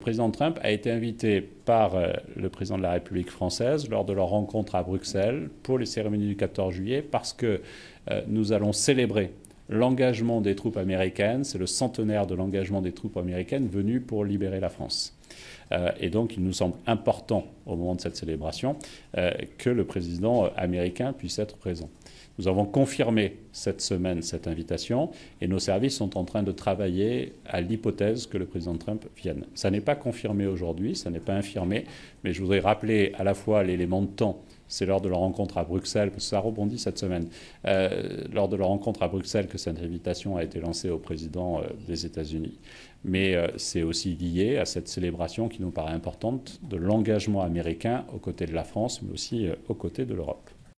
Le président Trump a été invité par euh, le président de la République française lors de leur rencontre à Bruxelles pour les cérémonies du 14 juillet parce que euh, nous allons célébrer l'engagement des troupes américaines, c'est le centenaire de l'engagement des troupes américaines venues pour libérer la France. Euh, et donc, il nous semble important, au moment de cette célébration, euh, que le président euh, américain puisse être présent. Nous avons confirmé cette semaine cette invitation et nos services sont en train de travailler à l'hypothèse que le président Trump vienne. Ça n'est pas confirmé aujourd'hui, ça n'est pas infirmé, mais je voudrais rappeler à la fois l'élément de temps c'est lors de leur rencontre à Bruxelles, parce que ça rebondit cette semaine, euh, lors de leur rencontre à Bruxelles que cette invitation a été lancée au président euh, des États-Unis. Mais euh, c'est aussi lié à cette célébration qui nous paraît importante de l'engagement américain aux côtés de la France, mais aussi aux côtés de l'Europe.